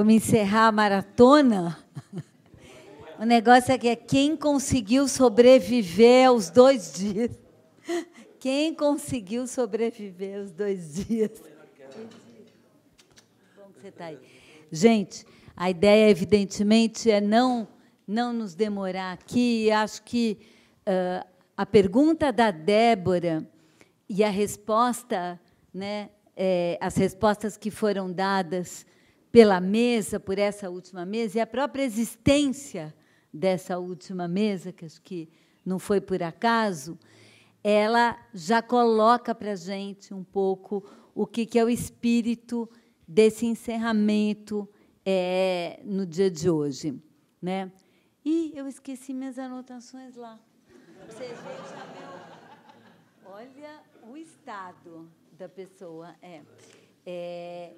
Vamos encerrar a maratona? O negócio é que é quem conseguiu sobreviver aos dois dias. Quem conseguiu sobreviver aos dois dias? Bom que você está aí. Gente, a ideia, evidentemente, é não, não nos demorar aqui. Acho que uh, a pergunta da Débora e a resposta, né, é, as respostas que foram dadas pela mesa, por essa última mesa, e a própria existência dessa última mesa, que acho que não foi por acaso, ela já coloca para a gente um pouco o que, que é o espírito desse encerramento é, no dia de hoje. Né? E eu esqueci minhas anotações lá. Vocês já viu? Olha o estado da pessoa. é, é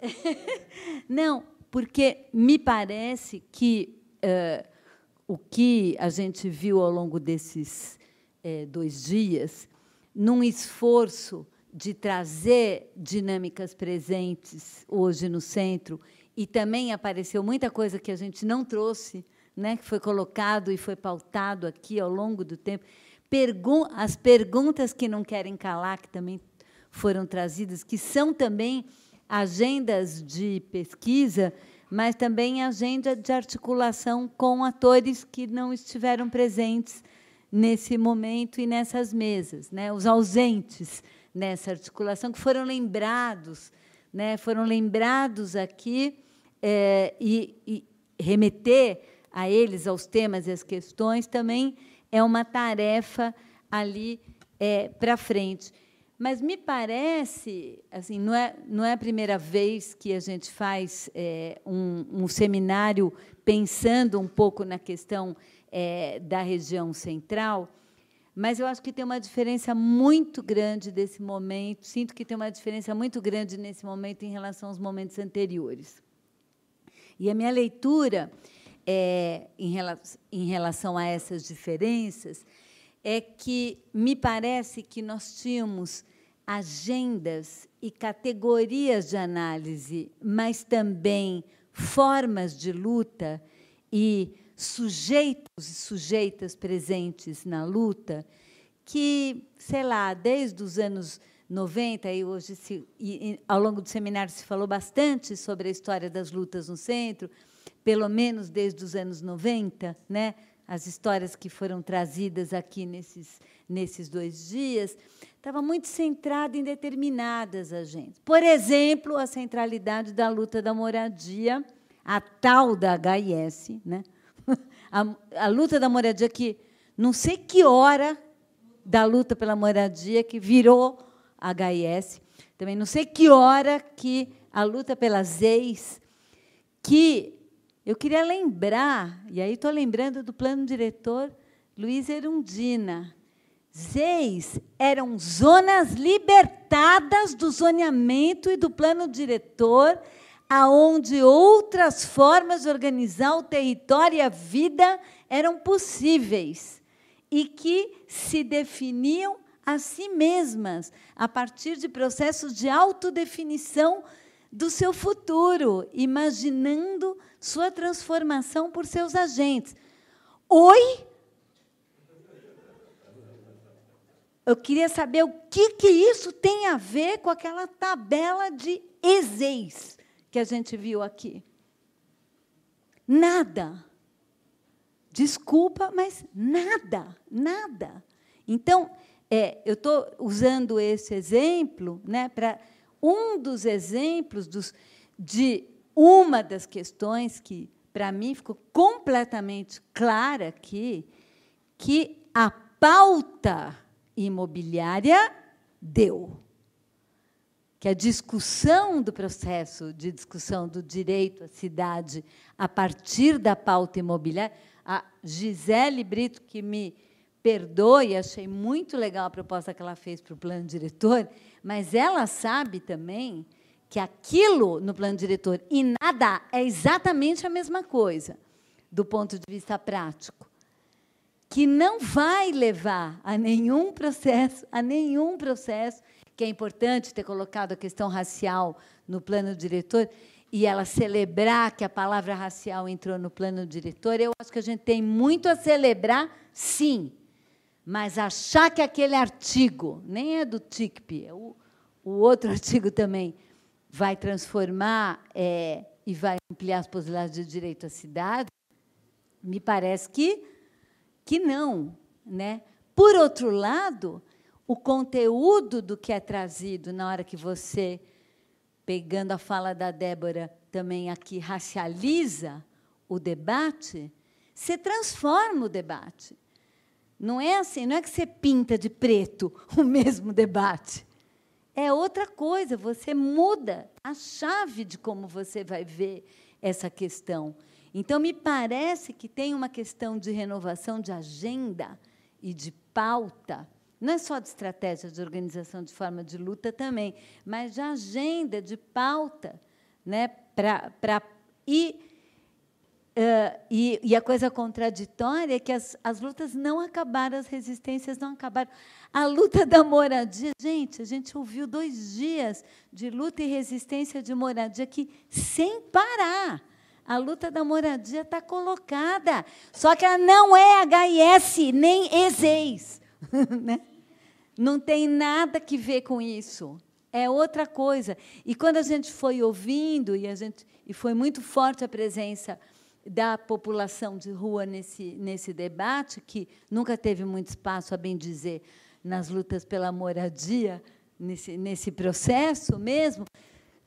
Não, porque me parece que eh, o que a gente viu ao longo desses eh, dois dias, num esforço de trazer dinâmicas presentes hoje no centro, e também apareceu muita coisa que a gente não trouxe, né, que foi colocado e foi pautado aqui ao longo do tempo. Pergun as perguntas que não querem calar, que também foram trazidas, que são também agendas de pesquisa, mas também agenda de articulação com atores que não estiveram presentes nesse momento e nessas mesas, né? os ausentes nessa articulação, que foram lembrados, né? foram lembrados aqui é, e, e remeter a eles, aos temas e às questões, também é uma tarefa ali é, para frente. Mas me parece, assim, não é, não é a primeira vez que a gente faz é, um, um, seminário pensando um pouco na questão é, da região central, mas eu acho que tem uma diferença muito grande desse momento, sinto que tem uma diferença muito grande nesse momento em relação aos momentos anteriores. E a minha leitura é, em, relação, em relação a essas diferenças é que me parece que nós tínhamos agendas e categorias de análise, mas também formas de luta e sujeitos e sujeitas presentes na luta que, sei lá, desde os anos 90 e hoje se, e, e, ao longo do seminário se falou bastante sobre a história das lutas no centro, pelo menos desde os anos 90, né? as histórias que foram trazidas aqui nesses, nesses dois dias, estava muito centrada em determinadas agendas. Por exemplo, a centralidade da luta da moradia, a tal da HIS, né? a, a luta da moradia que não sei que hora da luta pela moradia que virou HIS, também não sei que hora que a luta pelas ex, que eu queria lembrar, e aí estou lembrando do plano diretor Luiz Erundina. Zeis eram zonas libertadas do zoneamento e do plano diretor, aonde outras formas de organizar o território e a vida eram possíveis e que se definiam a si mesmas a partir de processos de autodefinição do seu futuro, imaginando sua transformação por seus agentes. Oi? Eu queria saber o que, que isso tem a ver com aquela tabela de exeis que a gente viu aqui. Nada. Desculpa, mas nada, nada. Então, é, eu estou usando esse exemplo né, para um dos exemplos dos, de uma das questões que, para mim, ficou completamente clara aqui, que a pauta imobiliária deu. Que a discussão do processo de discussão do direito à cidade a partir da pauta imobiliária, a Gisele Brito, que me perdoe, achei muito legal a proposta que ela fez para o plano diretor, mas ela sabe também que aquilo no plano diretor e nada é exatamente a mesma coisa, do ponto de vista prático, que não vai levar a nenhum processo, a nenhum processo, que é importante ter colocado a questão racial no plano diretor e ela celebrar que a palavra racial entrou no plano diretor, eu acho que a gente tem muito a celebrar, sim. Mas achar que aquele artigo, nem é do TICP, é o, o outro artigo também, vai transformar é, e vai ampliar as possibilidades de direito à cidade, me parece que, que não. Né? Por outro lado, o conteúdo do que é trazido na hora que você, pegando a fala da Débora, também aqui racializa o debate, se transforma o debate. Não é assim, não é que você pinta de preto o mesmo debate. É outra coisa, você muda a chave de como você vai ver essa questão. Então, me parece que tem uma questão de renovação de agenda e de pauta, não é só de estratégia de organização de forma de luta também, mas de agenda, de pauta, né, para ir Uh, e, e, a coisa contraditória é que as, as lutas não acabaram, as resistências não acabaram. A luta da moradia, gente, a gente ouviu dois dias de luta e resistência de moradia aqui sem parar. A luta da moradia está colocada, só que ela não é HIS nem Ezeis né? Não tem nada que ver com isso. É outra coisa. E quando a gente foi ouvindo, e, a gente, e foi muito forte a presença da população de rua nesse, nesse debate, que nunca teve muito espaço, a bem dizer, nas lutas pela moradia, nesse, nesse processo mesmo,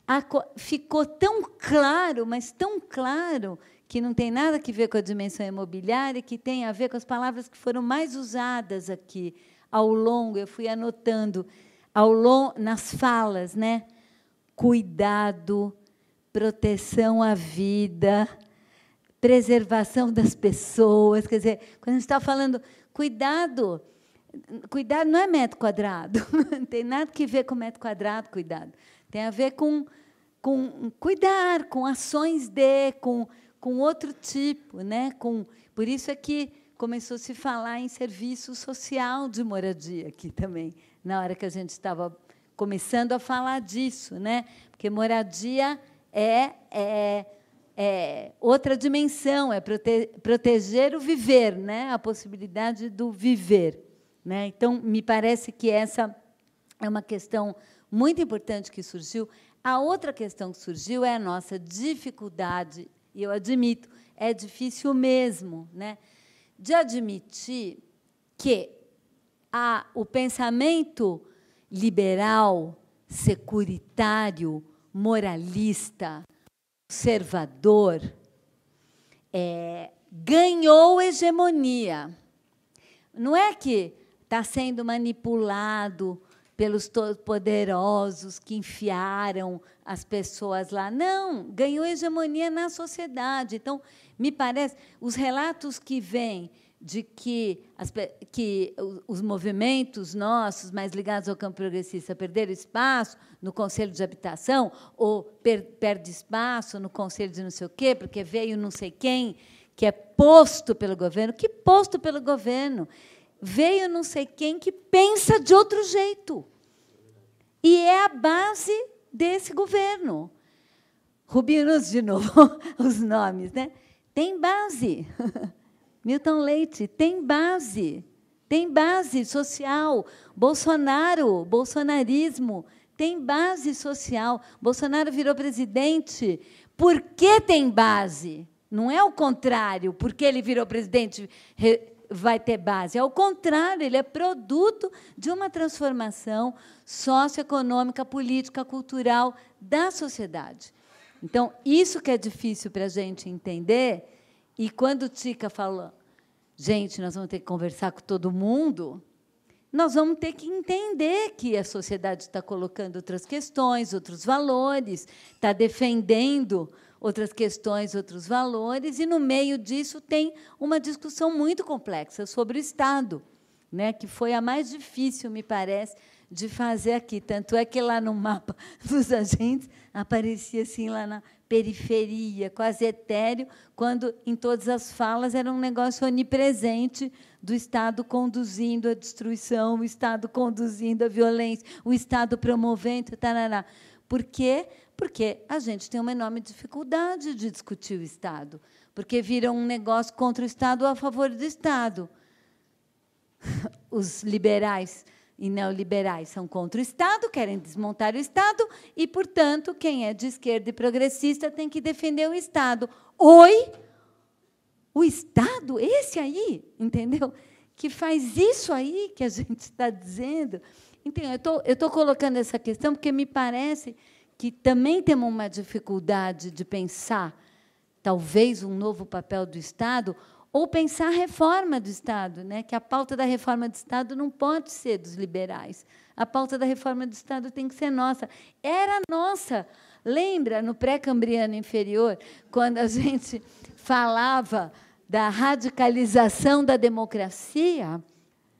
a, ficou tão claro, mas tão claro, que não tem nada a ver com a dimensão imobiliária, que tem a ver com as palavras que foram mais usadas aqui ao longo, eu fui anotando, ao long, nas falas, né? Cuidado, proteção à vida, preservação das pessoas. Quer dizer, quando a gente está falando, cuidado, cuidado não é metro quadrado, não tem nada que ver com metro quadrado, cuidado. Tem a ver com, com cuidar, com ações de, com, com outro tipo, né? Com, por isso é que começou a se falar em serviço social de moradia aqui também, na hora que a gente estava começando a falar disso, né? Porque moradia é, é é, outra dimensão, é prote proteger o viver, né? a possibilidade do viver. Né? Então, me parece que essa é uma questão muito importante que surgiu. A outra questão que surgiu é a nossa dificuldade, e eu admito, é difícil mesmo, né? de admitir que a, o pensamento liberal, securitário, moralista, conservador é, ganhou hegemonia. Não é que está sendo manipulado pelos poderosos que enfiaram as pessoas lá. Não, ganhou hegemonia na sociedade. Então, me parece, os relatos que vêm de que, as, que os movimentos nossos mais ligados ao campo progressista perderam espaço no Conselho de Habitação ou per, perde espaço no Conselho de não sei o quê, porque veio não sei quem que é posto pelo governo. Que posto pelo governo? Veio não sei quem que pensa de outro jeito. E é a base desse governo. Rubinos, de novo, os nomes, né? Tem base. Milton Leite tem base, tem base social. Bolsonaro, bolsonarismo, tem base social. Bolsonaro virou presidente porque tem base. Não é o contrário, porque ele virou presidente vai ter base. É o contrário, ele é produto de uma transformação socioeconômica, política, cultural da sociedade. Então, isso que é difícil para a gente entender e quando Tica fala, gente, nós vamos ter que conversar com todo mundo, nós vamos ter que entender que a sociedade está colocando outras questões, outros valores, está defendendo outras questões, outros valores, e no meio disso tem uma discussão muito complexa sobre o Estado, né, que foi a mais difícil, me parece, de fazer aqui. Tanto é que lá no mapa dos agentes aparecia assim lá na periferia, quase etéreo, quando em todas as falas era um negócio onipresente do Estado conduzindo a destruição, o Estado conduzindo a violência, o Estado promovendo, tarará. Por quê? Porque a gente tem uma enorme dificuldade de discutir o Estado, porque vira um negócio contra o Estado ou a favor do Estado. Os liberais e neoliberais são contra o Estado, querem desmontar o Estado e, portanto, quem é de esquerda e progressista tem que defender o Estado. Oi, o Estado, esse aí, entendeu? Que faz isso aí que a gente está dizendo. Então, eu tô, estou colocando essa questão porque me parece que também temos uma dificuldade de pensar, talvez, um novo papel do Estado ou pensar a reforma do Estado, né? que a pauta da reforma do Estado não pode ser dos liberais. A pauta da reforma do Estado tem que ser nossa. Era nossa. Lembra no pré-cambriano inferior, quando a gente falava da radicalização da democracia,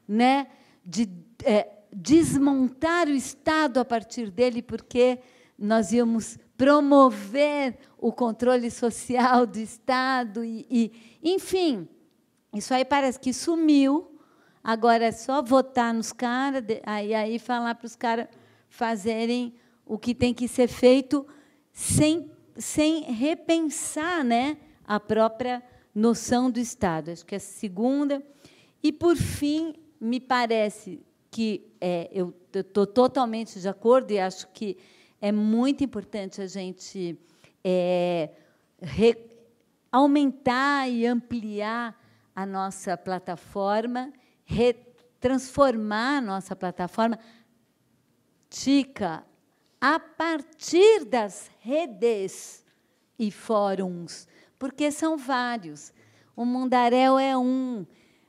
né? de é, desmontar o Estado a partir dele, porque nós íamos promover o controle social do Estado e, e, enfim, isso aí parece que sumiu. Agora é só votar nos caras aí aí falar para os caras fazerem o que tem que ser feito sem sem repensar, né, a própria noção do Estado. Acho que é a segunda. E por fim, me parece que é, eu estou totalmente de acordo e acho que é muito importante a gente é, re, aumentar e ampliar a nossa plataforma, transformar a nossa plataforma TICA a partir das redes e fóruns, porque são vários. O Mundaréu é um,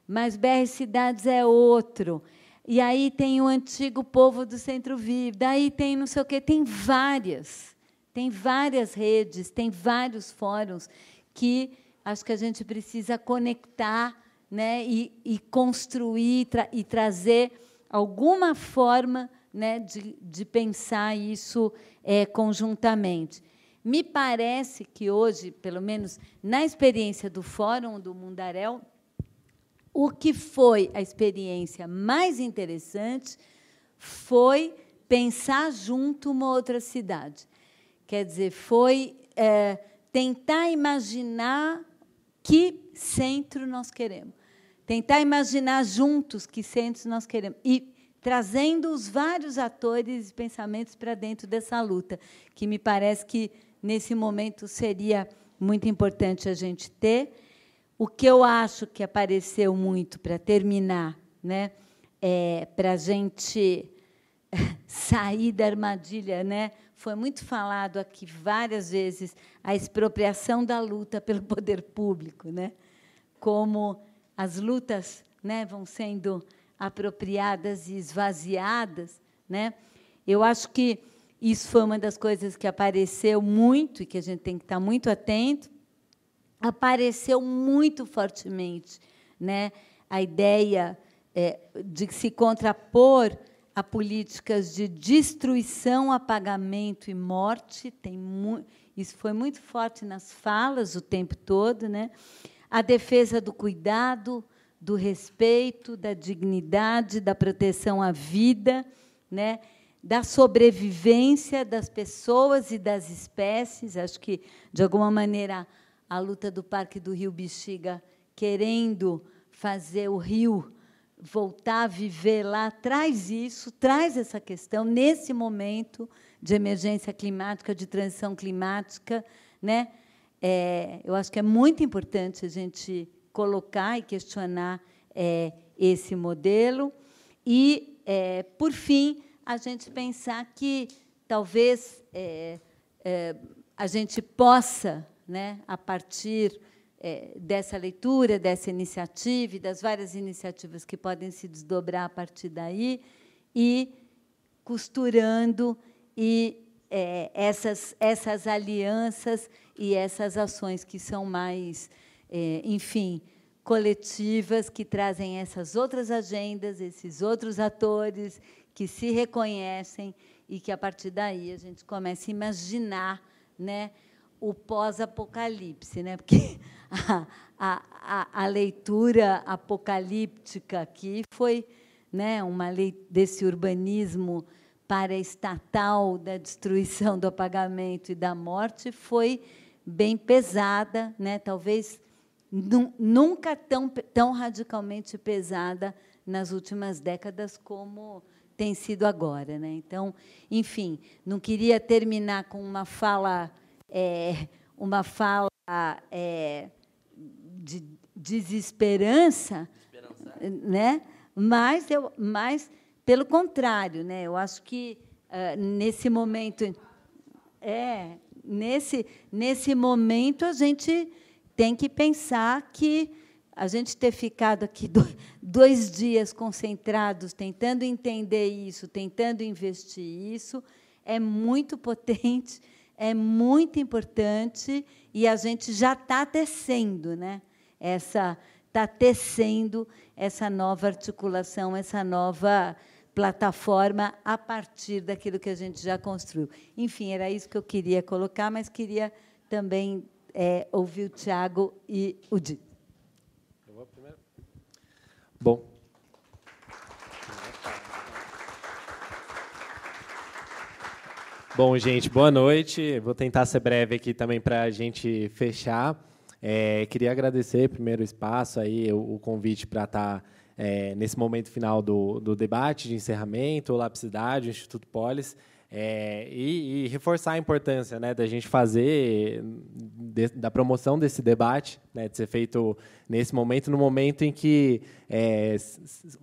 mas BR Cidades é outro. E aí tem o antigo povo do Centro Vivo, daí tem não sei o quê, tem várias, tem várias redes, tem vários fóruns que acho que a gente precisa conectar né, e, e construir tra e trazer alguma forma né, de, de pensar isso é, conjuntamente. Me parece que hoje, pelo menos na experiência do Fórum do Mundaréu, o que foi a experiência mais interessante foi pensar junto uma outra cidade. Quer dizer, foi é, tentar imaginar que centro nós queremos. Tentar imaginar juntos que centros nós queremos. E trazendo os vários atores e pensamentos para dentro dessa luta, que me parece que, nesse momento, seria muito importante a gente ter. O que eu acho que apareceu muito para terminar, né, é, para a gente sair da armadilha, né? Foi muito falado aqui várias vezes a expropriação da luta pelo poder público, né? Como as lutas, né, vão sendo apropriadas e esvaziadas, né? Eu acho que isso foi uma das coisas que apareceu muito e que a gente tem que estar tá muito atento apareceu muito fortemente, né? A ideia é, de se contrapor a políticas de destruição, apagamento e morte. Tem isso foi muito forte nas falas o tempo todo, né? A defesa do cuidado, do respeito, da dignidade, da proteção à vida, né? Da sobrevivência das pessoas e das espécies. Acho que de alguma maneira a luta do Parque do Rio Bexiga, querendo fazer o rio voltar a viver lá, traz isso, traz essa questão nesse momento de emergência climática, de transição climática, né? É, eu acho que é muito importante a gente colocar e questionar é, esse modelo e, é, por fim, a gente pensar que talvez é, é, a gente possa né, a partir é, dessa leitura, dessa iniciativa e das várias iniciativas que podem se desdobrar a partir daí, e costurando e é, essas, essas alianças e essas ações que são mais, é, enfim, coletivas, que trazem essas outras agendas, esses outros atores que se reconhecem e que, a partir daí, a gente começa a imaginar né, o pós-apocalipse, né? Porque a, a, a, a, leitura apocalíptica aqui foi, né, uma lei desse urbanismo para estatal da destruição do apagamento e da morte foi bem pesada, né? Talvez nunca tão tão radicalmente pesada nas últimas décadas como tem sido agora, né? Então, enfim, não queria terminar com uma fala é, uma fala é, de desesperança, né? Mas eu, mas pelo contrário, né? Eu acho que uh, nesse momento é nesse nesse momento a gente tem que pensar que a gente ter ficado aqui dois dias concentrados tentando entender isso, tentando investir isso, é muito potente é muito importante e a gente já está tecendo, né? Essa está tecendo essa nova articulação, essa nova plataforma a partir daquilo que a gente já construiu. Enfim, era isso que eu queria colocar, mas queria também é, ouvir o Tiago e o Di. Eu vou primeiro. Bom, Bom, gente, boa noite. Vou tentar ser breve aqui também para a gente fechar. É, queria agradecer primeiro o espaço aí, o, o convite para estar tá, é, nesse momento final do, do debate de encerramento, o Instituto Polis, é, e, e, reforçar a importância né, da gente fazer de, da promoção desse debate né, de ser feito nesse momento, no momento em que é,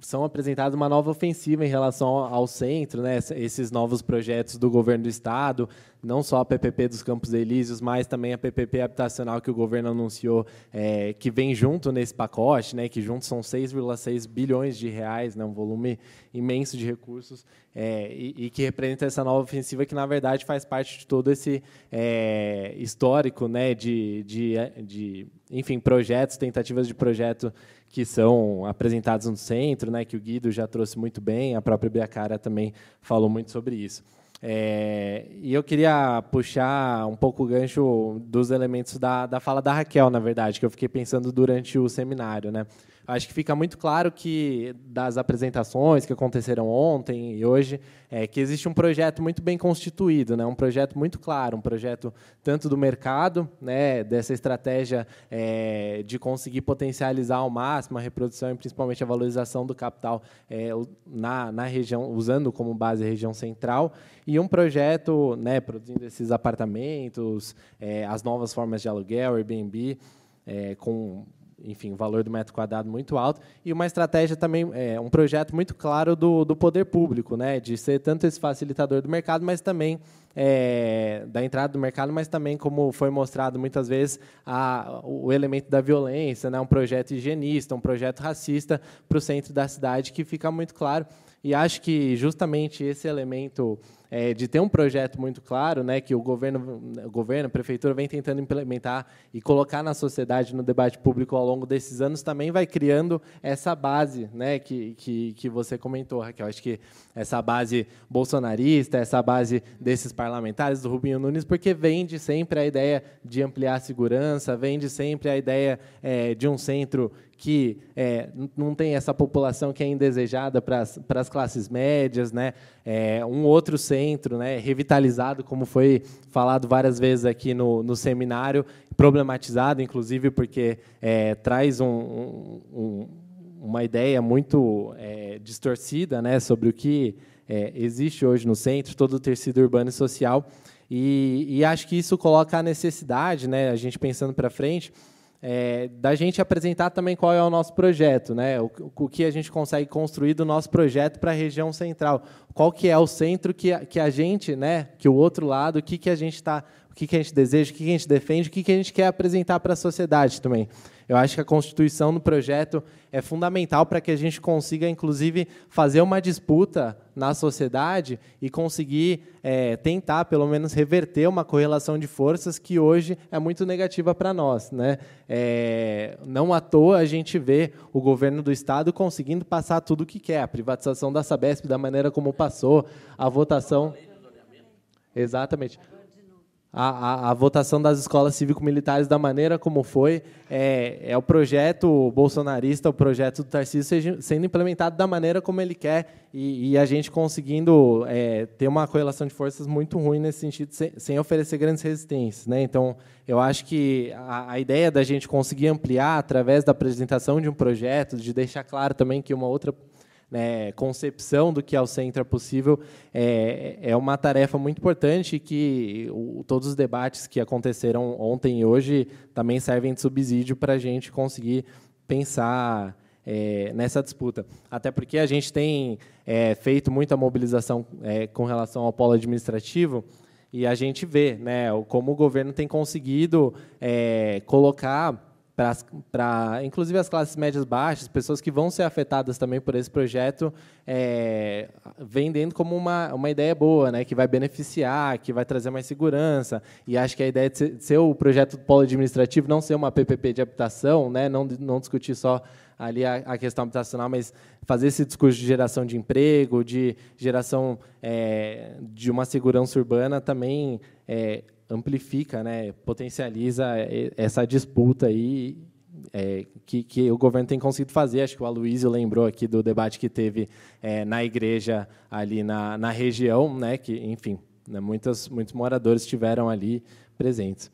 são apresentadas uma nova ofensiva em relação ao centro, né, esses novos projetos do governo do Estado, não só a PPP dos Campos Elíseos, mas também a PPP habitacional que o governo anunciou, é, que vem junto nesse pacote, né, que juntos são 6,6 bilhões de reais, né, um volume imenso de recursos, é, e, e, que representa essa nova ofensiva que, na verdade, faz parte de todo esse é, histórico né, de, de, de enfim, projetos, tentativas de projeto que são apresentados no centro, né, que o Guido já trouxe muito bem, a própria Biacara também falou muito sobre isso. É, e eu queria puxar um pouco o gancho dos elementos da, da fala da Raquel, na verdade, que eu fiquei pensando durante o seminário. Né? acho que fica muito claro que das apresentações que aconteceram ontem e hoje é que existe um projeto muito bem constituído, né? Um projeto muito claro, um projeto tanto do mercado, né? Dessa estratégia é, de conseguir potencializar ao máximo a reprodução e principalmente a valorização do capital é, na, na região, usando como base a região central e um projeto, né? Produzindo esses apartamentos, é, as novas formas de aluguel, Airbnb, é, com enfim, o valor do metro quadrado muito alto, e uma estratégia também, é, um projeto muito claro do, do poder público, né, de ser tanto esse facilitador do mercado, mas também é, da entrada do mercado, mas também, como foi mostrado muitas vezes, a, o elemento da violência, né, um projeto higienista, um projeto racista para o centro da cidade, que fica muito claro. E acho que justamente esse elemento é, de ter um projeto muito claro, né, que o governo, o governo, a prefeitura vem tentando implementar e colocar na sociedade, no debate público ao longo desses anos, também vai criando essa base, né, que, que, que você comentou, Raquel. Acho que essa base bolsonarista, essa base desses parlamentares, do Rubinho Nunes, porque vende sempre a ideia de ampliar a segurança, vende sempre a ideia é, de um centro que é, não tem essa população que é indesejada para as classes médias, né? É, um outro centro né, revitalizado, como foi falado várias vezes aqui no, no seminário, problematizado, inclusive, porque é, traz um, um, uma ideia muito é, distorcida né, sobre o que é, existe hoje no centro, todo o tecido urbano e social. E, e acho que isso coloca a necessidade, né, a gente pensando para frente, é, da gente apresentar também qual é o nosso projeto, né? O, o que a gente consegue construir do nosso projeto para a região central. Qual que é o centro que a, que a gente, né? Que o outro lado, o que, que a gente está que, que a gente deseja, o que, que a gente defende, o que, que a gente quer apresentar para a sociedade também. Eu acho que a constituição no projeto é fundamental para que a gente consiga, inclusive, fazer uma disputa na sociedade e conseguir é, tentar, pelo menos, reverter uma correlação de forças que hoje é muito negativa para nós. Né? É, não à toa a gente vê o governo do Estado conseguindo passar tudo o que quer, a privatização da Sabesp da maneira como passou, a votação. Exatamente a, a, a, votação das escolas cívico-militares da maneira como foi, é, é o projeto bolsonarista, o projeto do Tarcísio sendo implementado da maneira como ele quer e, e a gente conseguindo é, ter uma correlação de forças muito ruim nesse sentido, sem, sem oferecer grandes resistências. Né? Então, eu acho que a, a, ideia da gente conseguir ampliar através da apresentação de um projeto, de deixar claro também que uma outra né, concepção do que ao é centro é possível é, é uma tarefa muito importante que o, todos os debates que aconteceram ontem e hoje também servem de subsídio para a gente conseguir pensar é, nessa disputa. Até porque a gente tem é, feito muita mobilização é, com relação ao polo administrativo, e a gente vê né, como o governo tem conseguido é, colocar para inclusive as classes médias baixas, pessoas que vão ser afetadas também por esse projeto, é, vendendo como uma, uma ideia boa, né, que vai beneficiar, que vai trazer mais segurança. E acho que a ideia de ser, de ser o projeto do polo administrativo não ser uma PPP de habitação, né, não, não discutir só ali a, a, questão habitacional, mas fazer esse discurso de geração de emprego, de geração é, de uma segurança urbana também é, amplifica, né, potencializa essa disputa aí é, que, que, o governo tem conseguido fazer. Acho que o Aloysio lembrou aqui do debate que teve é, na igreja ali na, na região, né, que, enfim, né, muitas, muitos moradores estiveram ali presentes.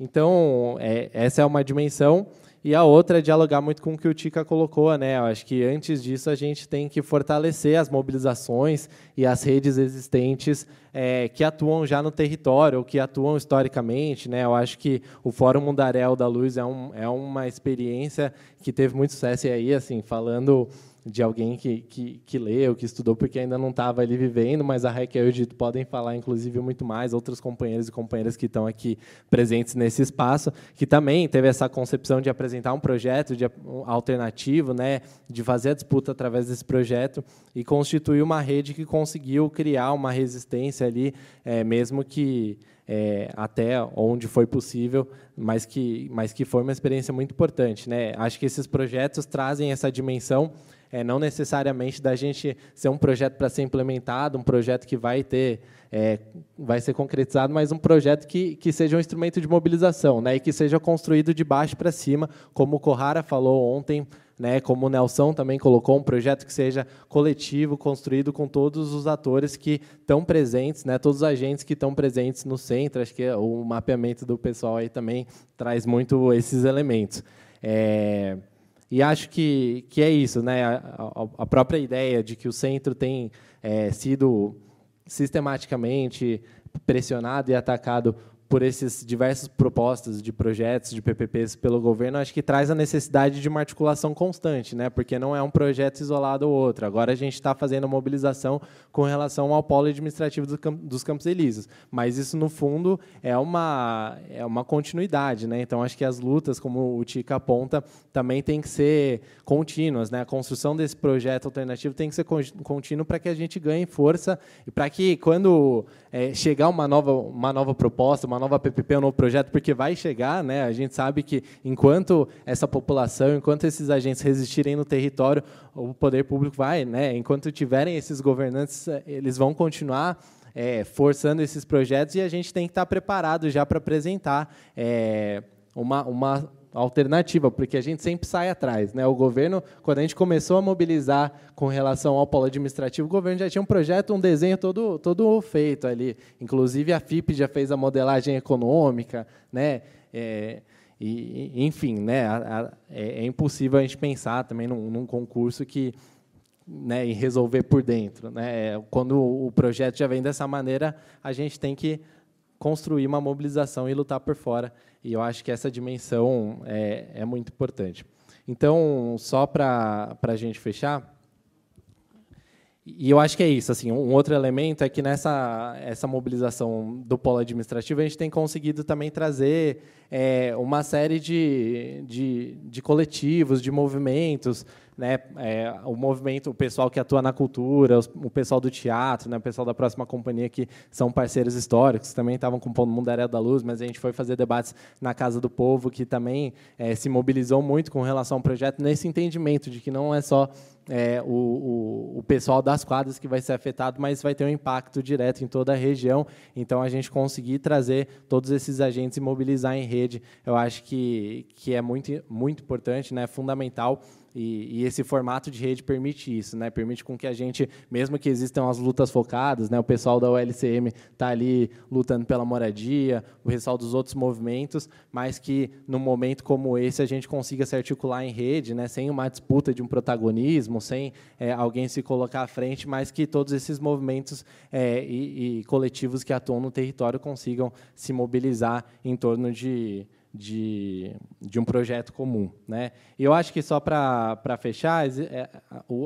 Então, é, essa é uma dimensão. E a outra é dialogar muito com o que o Tica colocou, né? Eu acho que antes disso a gente tem que fortalecer as mobilizações e as redes existentes é, que atuam já no território ou que atuam historicamente, né? Eu acho que o Fórum Mundaréu da Luz é, um, é uma experiência que teve muito sucesso e aí, assim, falando de alguém que, que, que leu, que estudou, porque ainda não estava ali vivendo, mas a Raquel e o Dito podem falar, inclusive, muito mais, outros companheiros e companheiras que estão aqui presentes nesse espaço, que também teve essa concepção de apresentar um projeto de um alternativo, né, de fazer a disputa através desse projeto e constituir uma rede que conseguiu criar uma resistência ali, é, mesmo que é, até onde foi possível, mas que, mas que foi uma experiência muito importante. Né? Acho que esses projetos trazem essa dimensão é, não necessariamente da gente ser um projeto para ser implementado, um projeto que vai ter, é, vai ser concretizado, mas um projeto que, que seja um instrumento de mobilização, né, e que seja construído de baixo para cima, como o Corrara falou ontem, né, como o Nelson também colocou, um projeto que seja coletivo, construído com todos os atores que estão presentes, né, todos os agentes que estão presentes no centro. Acho que o mapeamento do pessoal aí também traz muito esses elementos. É... E acho que, que é isso, né? A, a própria ideia de que o centro tem é, sido sistematicamente pressionado e atacado por esses diversas propostas de projetos, de PPPs pelo governo, acho que traz a necessidade de uma articulação constante, né? porque não é um projeto isolado ou outro. Agora a gente está fazendo mobilização com relação ao polo administrativo do dos Campos Elíseos, mas isso, no fundo, é uma, é uma continuidade. Né? Então, acho que as lutas, como o Tica aponta, também têm que ser contínuas. Né? A construção desse projeto alternativo tem que ser contínuo para que a gente ganhe força e para que, quando é, chegar uma nova, uma nova proposta, uma nova PPP, um novo projeto, porque vai chegar, né? A gente sabe que enquanto essa população, enquanto esses agentes resistirem no território, o poder público vai, né? Enquanto tiverem esses governantes, é, eles vão continuar é, forçando esses projetos e a gente tem que estar preparado já para apresentar é, uma, uma alternativa, porque a gente sempre sai atrás. Né? O governo, quando a gente começou a mobilizar com relação ao polo administrativo, o governo já tinha um projeto, um desenho todo, todo feito ali. Inclusive, a FIP já fez a modelagem econômica. Né? É, e, enfim, né? A, a, é, é, impossível a gente pensar também num, num concurso que né, e resolver por dentro. Né? É, quando o projeto já vem dessa maneira, a gente tem que construir uma mobilização e lutar por fora. E eu acho que essa dimensão é, é muito importante. Então, só para a gente fechar, e eu acho que é isso. Assim, um outro elemento é que nessa essa mobilização do polo administrativo, a gente tem conseguido também trazer é, uma série de, de, de coletivos, de movimentos, né, é, o movimento, o pessoal que atua na cultura, o pessoal do teatro, né, o pessoal da próxima companhia que são parceiros históricos, também estavam compondo o Areia da Luz, mas a gente foi fazer debates na Casa do Povo, que também é, se mobilizou muito com relação ao projeto, nesse entendimento de que não é só é, o, o, o, pessoal das quadras que vai ser afetado, mas vai ter um impacto direto em toda a região. Então, a gente conseguir trazer todos esses agentes e mobilizar em rede, eu acho que, que é muito, muito importante, né, fundamental. E, e, esse formato de rede permite isso, né? Permite com que a gente, mesmo que existam as lutas focadas, né? O pessoal da ULCM está ali lutando pela moradia, o pessoal dos outros movimentos, mas que num momento como esse a gente consiga se articular em rede, né? Sem uma disputa de um protagonismo, sem é, alguém se colocar à frente, mas que todos esses movimentos é, e, e coletivos que atuam no território consigam se mobilizar em torno de de, de um projeto comum. Né? E eu acho que, só para fechar, é,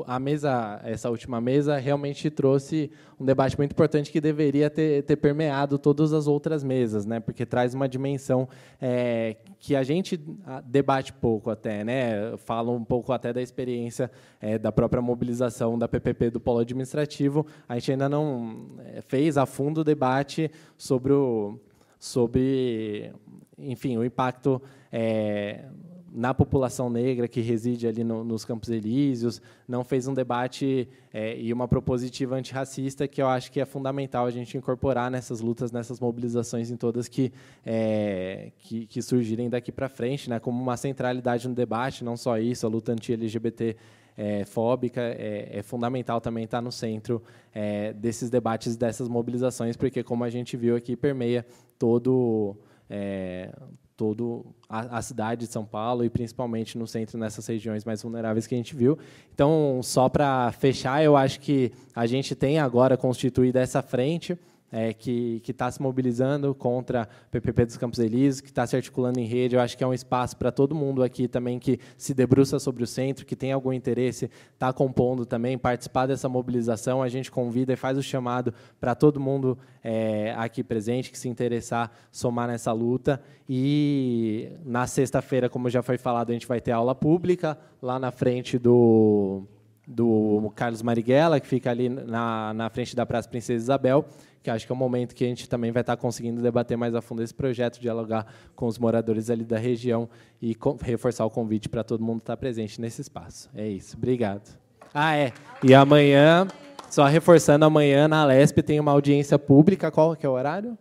a mesa, essa última mesa realmente trouxe um debate muito importante que deveria ter, ter permeado todas as outras mesas, né? porque traz uma dimensão é, que a gente ah, debate pouco até, né? fala um pouco até da experiência é, da própria mobilização da PPP do polo administrativo, a gente ainda não é, fez a fundo o debate sobre o sobre enfim, o impacto é, na população negra que reside ali no, nos Campos Elíseos, não fez um debate é, e uma propositiva antirracista que eu acho que é fundamental a gente incorporar nessas lutas, nessas mobilizações em todas que, é, que, que, surgirem daqui para frente, né, como uma centralidade no debate, não só isso, a luta anti-LGBT é, fóbica é, é, fundamental também estar tá no centro é, desses debates, dessas mobilizações, porque, como a gente viu aqui, permeia todo é, todo a, a, cidade de São Paulo e principalmente no centro nessas regiões mais vulneráveis que a gente viu. Então, só para fechar, eu acho que a gente tem agora constituído essa frente é, que está se mobilizando contra o PPP dos Campos Elíseos, que está se articulando em rede. Eu acho que é um espaço para todo mundo aqui também que se debruça sobre o centro, que tem algum interesse, está compondo também, participar dessa mobilização. A gente convida e faz o chamado para todo mundo é, aqui presente que se interessar somar nessa luta. E na sexta-feira, como já foi falado, a gente vai ter aula pública lá na frente do do Carlos Marighella, que fica ali na, na frente da Praça Princesa Isabel, que acho que é um momento que a gente também vai estar conseguindo debater mais a fundo esse projeto, dialogar com os moradores ali da região e reforçar o convite para todo mundo estar presente nesse espaço. É isso. Obrigado. Ah, é. E amanhã, só reforçando, amanhã na Lesp tem uma audiência pública. Qual que é o horário?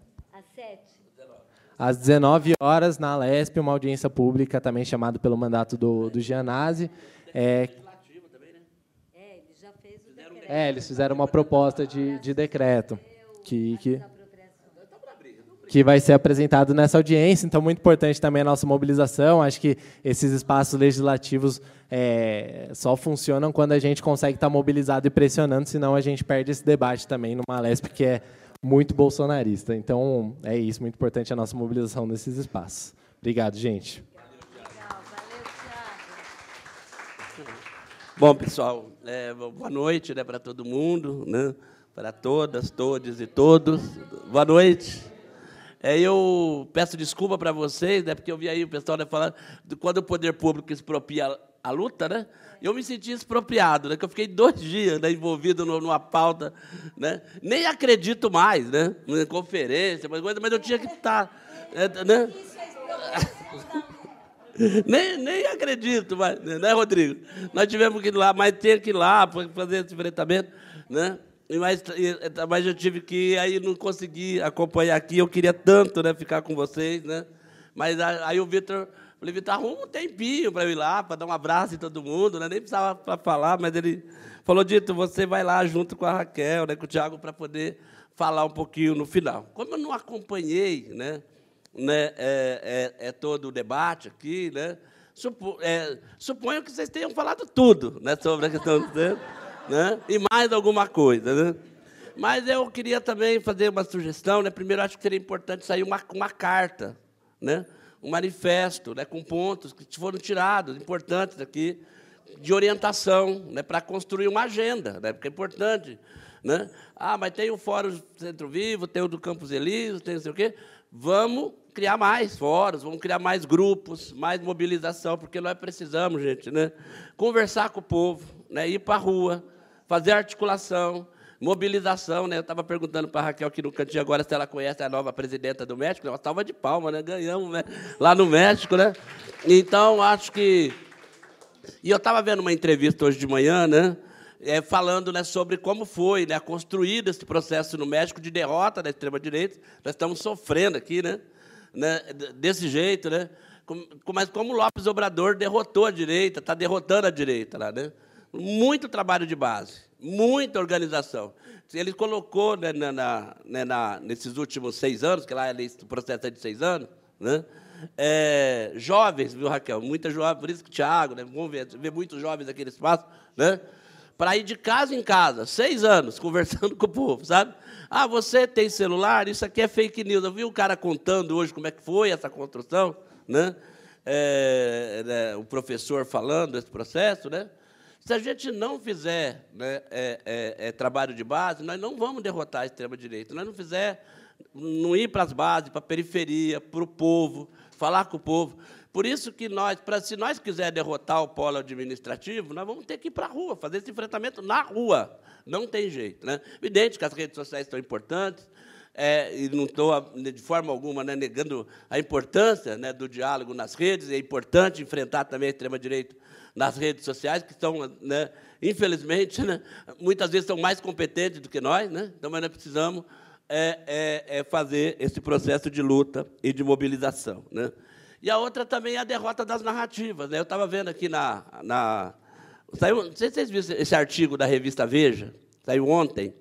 às 19 horas na Lesp, uma audiência pública também chamada pelo mandato do, do Gianazzi. É, é, é, eles fizeram uma proposta de, de decreto que, que, que vai ser apresentado nessa audiência. Então, muito importante também a nossa mobilização. Acho que esses espaços legislativos é, só funcionam quando a gente consegue estar mobilizado e pressionando, senão a gente perde esse debate também numa Lesp que é muito bolsonarista. Então, é isso, muito importante a nossa mobilização nesses espaços. Obrigado, gente. Bom, pessoal, é, boa noite né, para todo mundo. Né? para todas, todos e todos. Boa noite. É, eu peço desculpa para vocês, né, porque eu vi aí o pessoal né, falando de quando o poder público expropria a luta, né? Eu me senti expropriado, né? Que eu fiquei dois dias né, envolvido no, numa pauta, né? Nem acredito mais, né? Na conferência, mas, mas eu tinha que estar, né? né. nem, nem acredito, mas, né, né, Rodrigo? Nós tivemos que ir lá, mas ter que ir lá para fazer esse enfrentamento, né? Mas, mas eu tive que ir, aí não consegui acompanhar aqui. Eu queria tanto né, ficar com vocês, né? Mas aí o Vitor, falei, Vitor, arruma um tempinho para eu ir lá, para dar um abraço em todo mundo, né? Nem precisava para falar, mas ele falou, Dito, você vai lá junto com a Raquel, né, com o Tiago, para poder falar um pouquinho no final. Como eu não acompanhei né, né, é, é, é todo o debate aqui, né? Supo, é, suponho que vocês tenham falado tudo né, sobre a questão. tempo né? e mais alguma coisa. Né? Mas eu queria também fazer uma sugestão. Né? Primeiro, acho que seria importante sair uma, uma carta, né? um manifesto né? com pontos que foram tirados, importantes aqui, de orientação, né? para construir uma agenda, né? porque é importante. Né? Ah, mas tem o Fórum Centro Vivo, tem o do Campos Elíseos, tem não sei o quê. Vamos criar mais fóruns, vamos criar mais grupos, mais mobilização, porque nós precisamos, gente, né? conversar com o povo, né? ir para a rua, fazer articulação, mobilização, né? Eu estava perguntando para a Raquel aqui no cantinho agora se ela conhece a nova presidenta do México. Né? Uma salva de palma, né? Ganhamos né? lá no México, né? Então, acho que. E eu estava vendo uma entrevista hoje de manhã, né? É, falando né, sobre como foi né, construído esse processo no México de derrota da extrema-direita. Nós estamos sofrendo aqui, né, né, desse jeito, né? Mas como Lopes Obrador derrotou a direita, está derrotando a direita lá, né? Muito trabalho de base, muita organização. Ele colocou né, na, na, né, nesses últimos seis anos, que lá é o processo é de seis anos, né? É, jovens, viu, Raquel? Muita jovem, por isso que o Thiago, né? Vamos ver, ver muitos jovens aqui nesse espaço, né? Para ir de casa em casa, seis anos, conversando com o povo, sabe? Ah, você tem celular? Isso aqui é fake news. Eu vi o cara contando hoje como é que foi essa construção, né? É, né? o professor falando esse processo, né? Se a gente não fizer né, é, é, é, trabalho de base, nós não vamos derrotar a extrema-direita. Nós não fizer, não ir para as bases, para a periferia, para o povo, falar com o povo. Por isso que nós, pra, se nós quiser derrotar o polo administrativo, nós vamos ter que ir para a rua, fazer esse enfrentamento na rua. Não tem jeito. Né? Evidente que as redes sociais são importantes, é, e não estou né, de forma alguma né, negando a importância né, do diálogo nas redes, é importante enfrentar também a extrema-direita nas redes sociais, que são, né, infelizmente, né, muitas vezes são mais competentes do que nós, né, então nós precisamos é, é, é, fazer esse processo de luta e de mobilização. E a outra também é a derrota das narrativas. Eu estava vendo aqui na. na saiu, não sei se vocês viram esse artigo da revista Veja, saiu ontem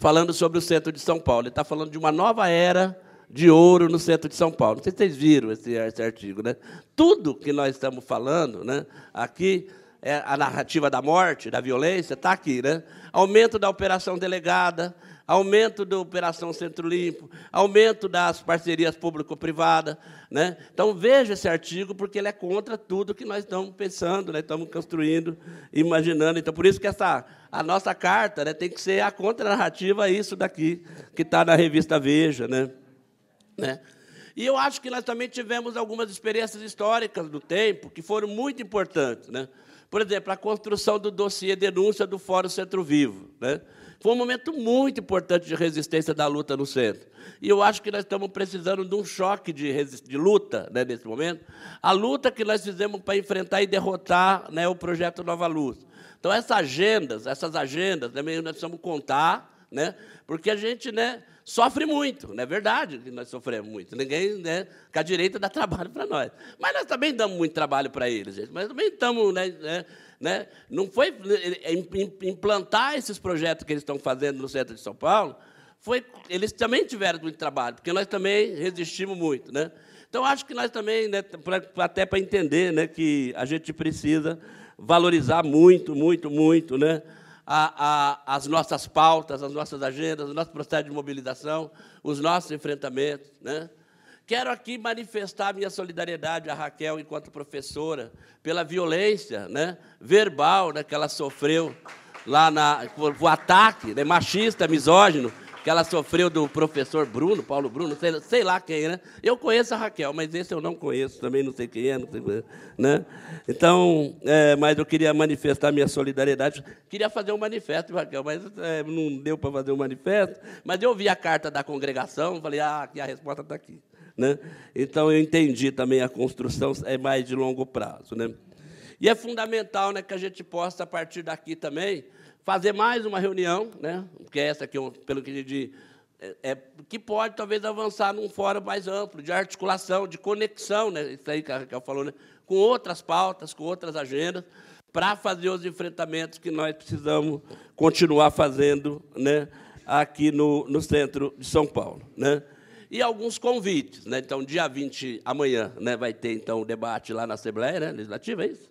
falando sobre o centro de São Paulo. Ele está falando de uma nova era de ouro no centro de São Paulo. Não sei se vocês viram esse, esse artigo. Né? Tudo que nós estamos falando né, aqui é, a narrativa da morte, da violência, está aqui, né? Aumento da operação delegada, aumento da Operação Centro Limpo, aumento das parcerias público-privadas. Né? Então, veja esse artigo, porque ele é contra tudo que nós estamos pensando, né? estamos construindo, imaginando. Então, por isso que essa, a nossa carta né, tem que ser a contranarrativa a isso daqui, que está na revista Veja. Né? Né? E eu acho que nós também tivemos algumas experiências históricas do tempo que foram muito importantes. Né? Por exemplo, a construção do dossiê denúncia do Fórum Centro Vivo. Né? Foi um momento muito importante de resistência da luta no centro. E eu acho que nós estamos precisando de um choque de, de luta né, nesse momento. A luta que nós fizemos para enfrentar e derrotar né, o projeto Nova Luz. Então, essas agendas, essas agendas, também né, nós precisamos contar né? Porque a gente, né, sofre muito, não é verdade que nós sofremos muito. Ninguém, né, com a direita dá trabalho para nós. Mas nós também damos muito trabalho para eles, gente. Mas também estamos, né, né, né, não foi implantar esses projetos que eles estão fazendo no centro de São Paulo, foi eles também tiveram muito trabalho, porque nós também resistimos muito, né? Então acho que nós também, né, pra, até para entender, né, que a gente precisa valorizar muito, muito, muito, né? a, a, as nossas pautas, as nossas agendas, o nosso processo de mobilização, os nossos enfrentamentos. Né? Quero aqui manifestar minha solidariedade à Raquel, enquanto professora, pela violência né, verbal né, que ela sofreu lá na, por, por ataque né, machista, misógino, que ela sofreu do professor Bruno, Paulo Bruno, sei, sei, lá quem, né? Eu conheço a Raquel, mas esse eu não conheço, também não sei quem é, não sei, é, né? Então, é, mas eu queria manifestar minha solidariedade. Queria fazer um manifesto, Raquel, mas é, não deu para fazer um manifesto. Mas eu vi a carta da congregação, falei, ah, aqui a resposta está aqui. Né? Então, eu entendi também a construção é mais de longo prazo. Né? E é fundamental né, que a gente possa, a partir daqui também, fazer mais uma reunião, né, que é essa aqui, pelo que de é, é, que pode talvez avançar num fórum mais amplo, de articulação, de conexão, né, isso aí que a Raquel falou, né, com outras pautas, com outras agendas, para fazer os enfrentamentos que nós precisamos continuar fazendo né, aqui no, no centro de São Paulo. Né? E alguns convites. Né? Então, dia 20, amanhã, né, vai ter então, o debate lá na Assembleia né, Legislativa, é isso?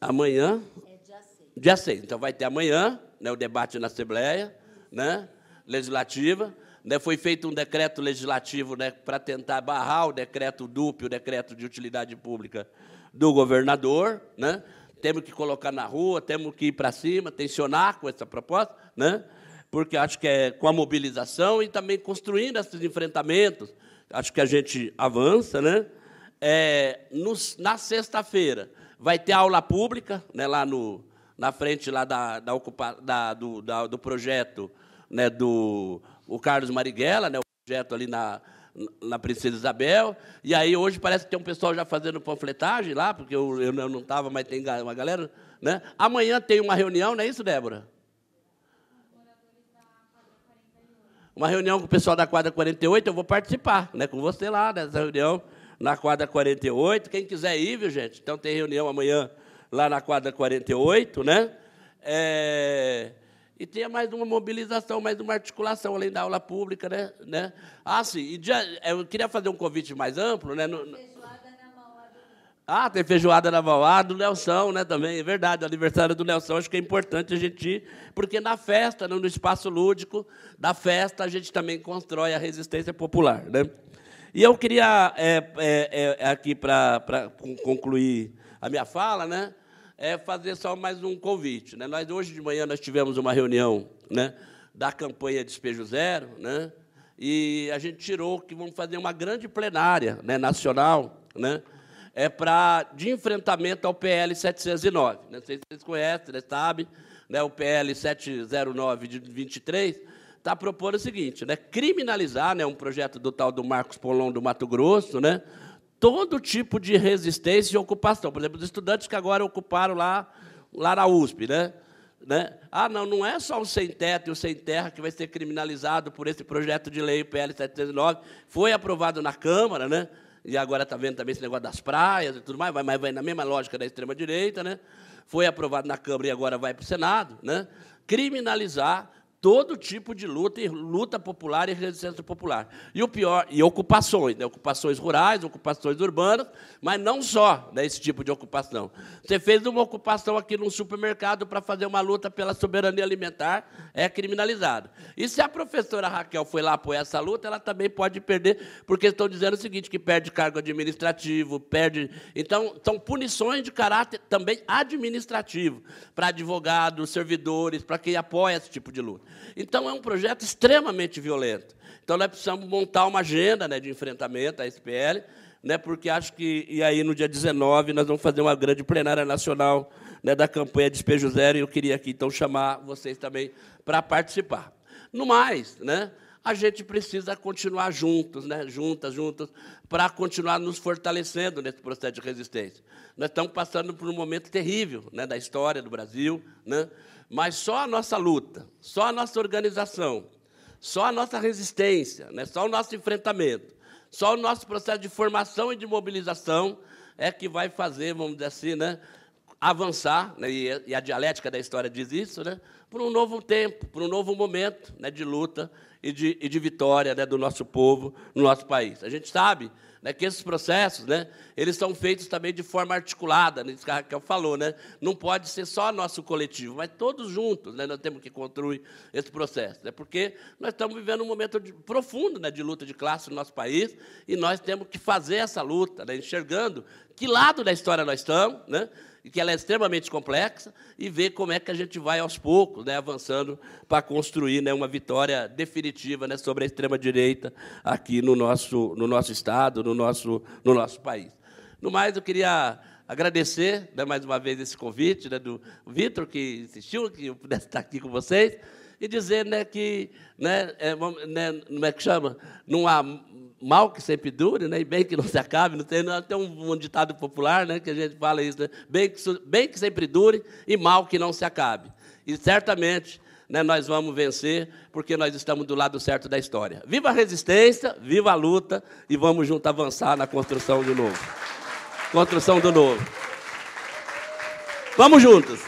Amanhã? É dia 6. Dia 6. Então vai ter amanhã né, o debate na Assembleia né, Legislativa. Né, foi feito um decreto legislativo né, para tentar barrar o decreto DUP, o decreto de utilidade pública do governador. Né? Temos que colocar na rua, temos que ir para cima, tensionar com essa proposta, né? porque acho que é com a mobilização e também construindo esses enfrentamentos, acho que a gente avança. Né? É, nos, na sexta-feira, vai ter aula pública, né, lá no, na frente lá da, da, ocupa, da, do, da, do projeto né, do o Carlos Marighella, né, o projeto ali na, na Princesa Isabel. E aí hoje parece que tem um pessoal já fazendo panfletagem lá, porque eu, eu não estava, mas tem uma galera. Né? Amanhã tem uma reunião, não é isso, Débora? Uma reunião com o pessoal da quadra 48, eu vou participar né, com você lá nessa reunião na quadra 48. Quem quiser ir, viu, gente? Então tem reunião amanhã lá na quadra 48, né? É... E tem mais uma mobilização, mais uma articulação, além da aula pública, né? né? Ah, sim, dia... É, eu queria fazer um convite mais amplo, né? No... Ah, tem feijoada na Mauá, ah, do Nelson, né, também, é verdade, aniversário do Nelson, acho que é importante a gente ir, porque na festa, no espaço lúdico da festa, a gente também constrói a resistência popular, né? E eu queria, é, é, é, aqui para concluir a minha fala, né, é fazer só mais um convite. Né? Nós, hoje de manhã nós tivemos uma reunião né, da campanha Despejo Zero, né, e a gente tirou que vamos fazer uma grande plenária né, nacional né, é pra, de enfrentamento ao PL 709. Né. Não sei se vocês conhecem, né, sabem, né, o PL 709 de 23 está propondo o seguinte, né? criminalizar, né, um projeto do tal do Marcos Polon do Mato Grosso, né, todo tipo de resistência e ocupação. Por exemplo, os estudantes que agora ocuparam lá, lá na USP. Né, né? Ah, não, não é só o sem-teto e o sem-terra que vai ser criminalizado por esse projeto de lei, PL 709, foi aprovado na Câmara, né? e agora está vendo também esse negócio das praias e tudo mais, mas vai na mesma lógica da extrema-direita, né? foi aprovado na Câmara e agora vai para o Senado, né? criminalizar todo tipo de luta, e luta popular e resistência popular. E o pior, e ocupações, né? ocupações rurais, ocupações urbanas, mas não só né, esse tipo de ocupação. Você fez uma ocupação aqui num supermercado para fazer uma luta pela soberania alimentar, é criminalizado. E se a professora Raquel foi lá apoiar essa luta, ela também pode perder, porque estão dizendo o seguinte, que perde cargo administrativo, perde... Então, são punições de caráter também administrativo para advogados, servidores, para quem apoia esse tipo de luta. Então, é um projeto extremamente violento. Então, nós precisamos montar uma agenda né, de enfrentamento à SPL, né, porque acho que, e aí, no dia 19, nós vamos fazer uma grande plenária nacional né, da campanha Despejo Zero, e eu queria aqui, então, chamar vocês também para participar. No mais, né, a gente precisa continuar juntos, né? juntas, juntas, para continuar nos fortalecendo nesse processo de resistência. Nós estamos passando por um momento terrível né? da história do Brasil, né? Mas só a nossa luta, só a nossa organização, só a nossa resistência, né? só o nosso enfrentamento, só o nosso processo de formação e de mobilização é que vai fazer, vamos dizer assim, né? avançar, né? e a dialética da história diz isso, né? para um novo tempo, para um novo momento né? de luta e de, e de vitória né? do nosso povo no nosso país. A gente sabe né, que esses processos, né, eles são feitos também de forma articulada, né, que eu Raquel falou, né, não pode ser só nosso coletivo, mas todos juntos, né, nós temos que construir esse processo, né, porque nós estamos vivendo um momento de, profundo, né, de luta de classe no nosso país, e nós temos que fazer essa luta, né, enxergando que lado da história nós estamos, né, que ela é extremamente complexa, e ver como é que a gente vai, aos poucos, né, avançando para construir né, uma vitória definitiva né, sobre a extrema-direita aqui no nosso, no nosso Estado, no nosso, no nosso país. No mais, eu queria agradecer né, mais uma vez esse convite né, do Vitor, que insistiu que eu pudesse estar aqui com vocês e dizer né, que, né, é, né, como é que chama? Não há mal que sempre dure, né, e bem que não se acabe. Não tem, não, tem um, um, ditado popular né, que a gente fala isso: né, bem, que, bem que sempre dure e mal que não se acabe. E certamente né, nós vamos vencer, porque nós estamos do lado certo da história. Viva a resistência, viva a luta e vamos juntos avançar na construção do novo. Construção do novo. Vamos juntos.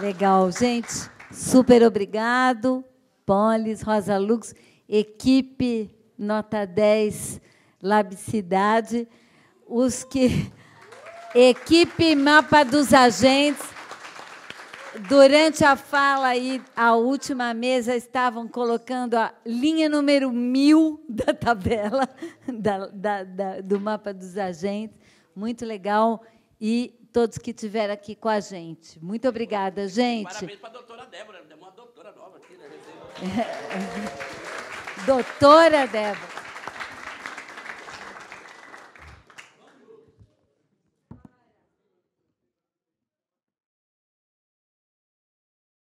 Legal, gente. Super obrigado. Polis, Rosa Lux, equipe nota 10, Labicidade, os que equipe Mapa dos Agentes. Durante a fala aí, a última mesa estavam colocando a linha número mil da tabela da, da, da, do mapa dos agentes. Muito legal. E todos que estiveram aqui com a gente. Muito obrigada, gente. Parabéns para a doutora Débora, né? uma doutora nova aqui, né? doutora Débora.